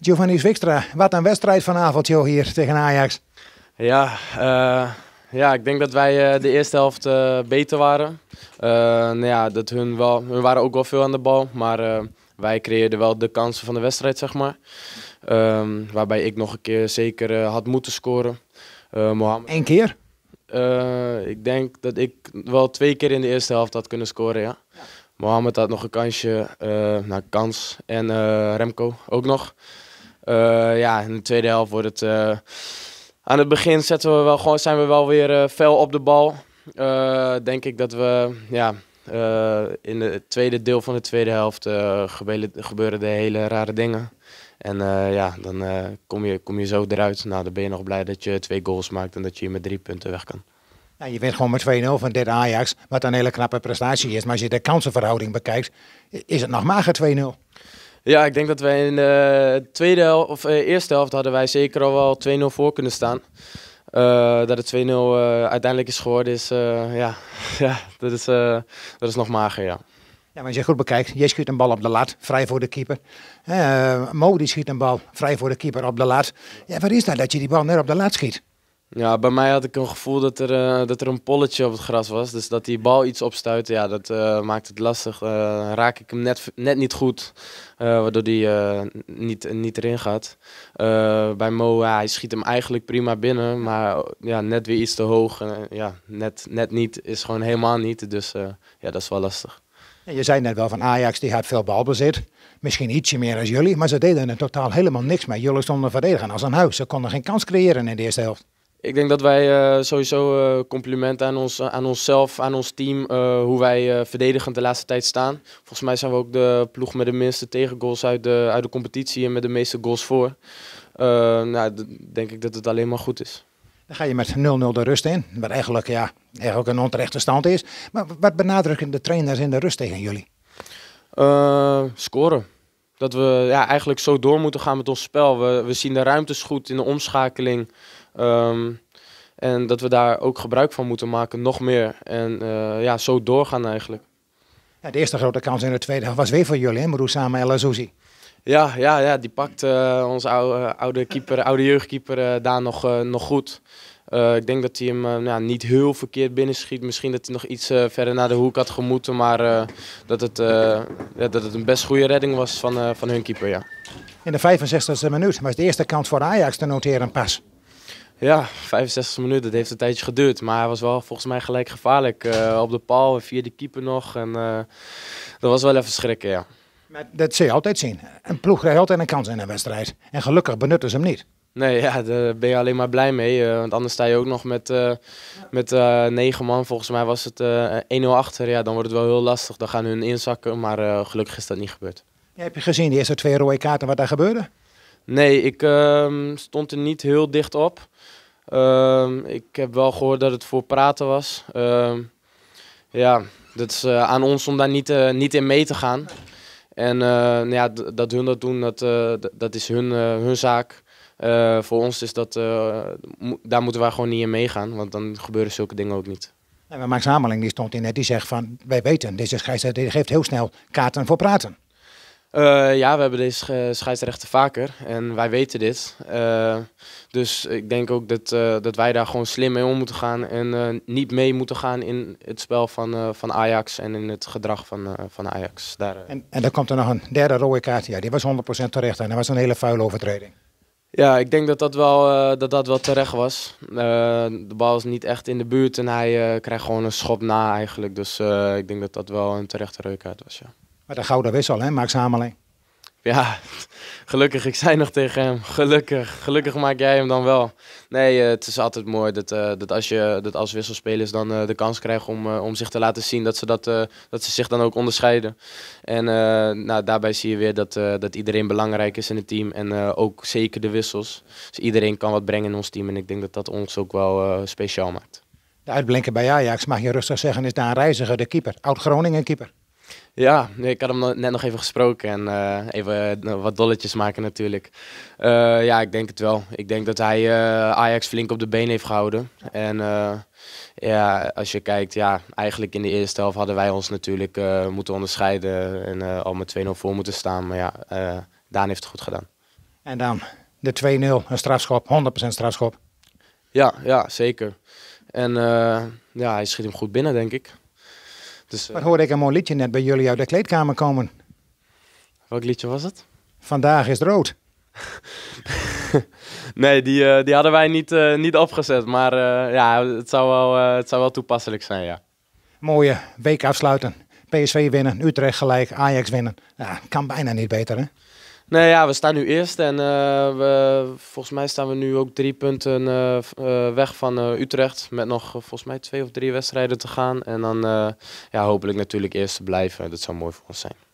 Giovanni Zwikstra, wat een wedstrijd vanavond joh, hier tegen Ajax. Ja, eh, ja, ik denk dat wij eh, de eerste helft eh, beter waren. nou ja, dat hun, wel, hun waren ook wel veel aan de bal, maar wij creëerden wel de kansen van de wedstrijd, zeg maar. Ehm, waarbij ik nog een keer zeker had moeten scoren. Mohammed. Eén keer? ik denk dat ik wel twee keer in de eerste helft had kunnen scoren, ja. Mohamed had nog een kansje, nou, kans en Remco ook nog. Eh, ja, in de tweede helft wordt het. Eh, aan het begin zetten we wel gewoon, zijn we wel weer eh, fel op de bal. denk ik dat we ja, in het tweede deel van de tweede helft gebeuren de hele rare dingen. En ja, dan kom, je, kom je zo eruit. Nou, dan ben je nog blij dat je twee goals maakt en dat je met drie punten weg kan. je wint gewoon met 2-0 van dit Ajax, wat een hele knappe prestatie is. Maar als je de kansenverhouding bekijkt, is het nog mager 2-0. Ja, ik denk dat wij in de eh, tweede helft, of eh, eerste helft hadden wij zeker al wel 2-0 voor kunnen staan. Eh, dat het 2-0 uiteindelijk is geworden, is, ja, ja dat, is, dat is nog mager, ja. Ja, maar als je goed bekijkt, je schiet een bal op de lat, vrij voor de keeper. Modi schiet een bal vrij voor de keeper op de lat. Ja, wat is dat dat je die bal net op de lat schiet? Ja, bij mij had ik een gevoel dat er, eh, dat er een polletje op het gras was. Dus dat die bal iets opstuitte, ja, dat eh, maakt het lastig. Uh, raak ik hem net, net niet goed, waardoor die niet, niet erin gaat. bij Mo, ja, hij schiet hem eigenlijk prima binnen, maar ja, net weer iets te hoog. ja, net, net niet is gewoon helemaal niet, dus ja, dat is wel lastig. Je zei net wel van Ajax, die had veel balbezit. Misschien ietsje meer als jullie, maar ze deden er totaal helemaal niks mee. Jullie stonden verdedigen als een huis. Ze konden geen kans creëren in de eerste helft. Ik denk dat wij eh, sowieso eh, complimenten aan, ons, aan onszelf, aan ons team, eh, hoe wij verdedigend de laatste tijd staan. Volgens mij zijn we ook de ploeg met de minste tegengoals uit de, uit de competitie en met de meeste goals voor. nou, denk ik dat het alleen maar goed is. Dan ga je met 0-0 de rust in, wat eigenlijk, ja, eigenlijk een onterechte stand is. Maar wat benadrukken de trainers in de rust tegen jullie? scoren. Dat we ja, eigenlijk zo door moeten gaan met ons spel. We, we zien de ruimtes goed in de omschakeling. Ehm, en dat we daar ook gebruik van moeten maken, nog meer. En eh, ja, zo doorgaan eigenlijk. Ja, de eerste grote kans in de tweede was weer voor jullie, hè? samen El Azouzi. Ja, ja, ja, die pakt eh, onze oude, eh, oude, keeper, oude jeugdkeeper daar nog, nog goed. ik denk dat hij hem nou, niet heel verkeerd binnenschiet. Misschien dat hij nog iets verder naar de hoek had gemoeten. Maar dat, het, ja, dat het een best goede redding was van, van hun keeper, ja. In de 65e minuut was de eerste kans voor Ajax te noteren pas. Ja, 65 minuten. Dat heeft een tijdje geduurd. Maar hij was wel volgens mij gelijk gevaarlijk. Eh, op de paal, via de keeper nog. En eh, dat was wel even schrikken, ja. dat zie je altijd zien. Een ploeg krijgt altijd een kans in een wedstrijd. En gelukkig benutten ze hem niet. Nee, ja, daar ben je alleen maar blij mee. Eh, want anders sta je ook nog met, uh, met negen man. Volgens mij was het 1-0 achter. Ja, dan wordt het wel heel lastig. Dan gaan hun inzakken. Maar gelukkig is dat niet gebeurd. Ja, heb je gezien die eerste twee rode kaarten wat daar gebeurde? Nee, ik ehm, stond er niet heel dicht op. Ehm, ik heb wel gehoord dat het voor praten was. Ehm, ja, dat is eh, aan ons om daar niet, eh, niet in mee te gaan. En eh, nou ja, dat hun dat doen, dat, dat is hun, hun zaak. voor ons is dat, daar moeten wij gewoon niet in meegaan, want dan gebeuren zulke dingen ook niet. Nee, maar Max Hameling die stond in net, die zegt van, wij weten, deze scheidsrechter geeft heel snel kaarten voor praten. Eh, ja, we hebben deze scheidsrechten vaker en wij weten dit. Eh, dus ik denk ook dat, eh, dat wij daar gewoon slim mee om moeten gaan en niet mee moeten gaan in het spel van, van Ajax en in het gedrag van, van Ajax. Daar, en, en dan komt er nog een derde rode kaart. Ja, die was 100% terecht en dat was een hele vuile overtreding. Ja, ik denk dat dat wel, dat dat wel terecht was. de bal is niet echt in de buurt en hij uh, krijgt gewoon een schop na eigenlijk. Dus ik denk dat dat wel een terechte rode kaart was, ja. Maar de gouden wissel, hè, Max Hameling. Ja, gelukkig. Ik zei nog tegen hem, gelukkig. Gelukkig maak jij hem dan wel. Nee, eh, het is altijd mooi dat, eh, dat als je dat als wisselspelers dan eh, de kans krijgen om, om zich te laten zien, dat ze, dat, dat ze zich dan ook onderscheiden. En nou, daarbij zie je weer dat, dat iedereen belangrijk is in het team en ook zeker de wissels. Dus iedereen kan wat brengen in ons team en ik denk dat dat ons ook wel speciaal maakt. De uitblinker bij Ajax, mag je rustig zeggen, is Daan Reiziger, de keeper. Oud-Groningen keeper. Ja, ik had hem net nog even gesproken en eh, even eh, wat dolletjes maken natuurlijk. Eh, ja, ik denk het wel. Ik denk dat hij Ajax flink op de been heeft gehouden. En ja, als je kijkt, ja, eigenlijk in de eerste helft hadden wij ons natuurlijk moeten onderscheiden en al met 2-0 voor moeten staan. Maar ja, Daan heeft het goed gedaan. En dan de 2-0, een strafschop, 100% strafschop. Ja, ja, zeker. En ja, hij schiet hem goed binnen, denk ik. Dus, Wat hoorde ik een mooi liedje net bij jullie uit de kleedkamer komen. Welk liedje was het? Vandaag is het rood. nee, die, eh, die hadden wij niet, eh, niet opgezet. Maar eh, ja, het zou, wel, het zou wel toepasselijk zijn, ja. Mooie week afsluiten. PSV winnen, Utrecht gelijk, Ajax winnen. Ja, kan bijna niet beter, hè? Nee, ja, we staan nu eerst en eh, we, volgens mij staan we nu ook drie punten eh, eh, weg van Utrecht. Met nog volgens mij twee of drie wedstrijden te gaan. En dan ja, hopelijk natuurlijk eerst te blijven. Dat zou mooi voor ons zijn.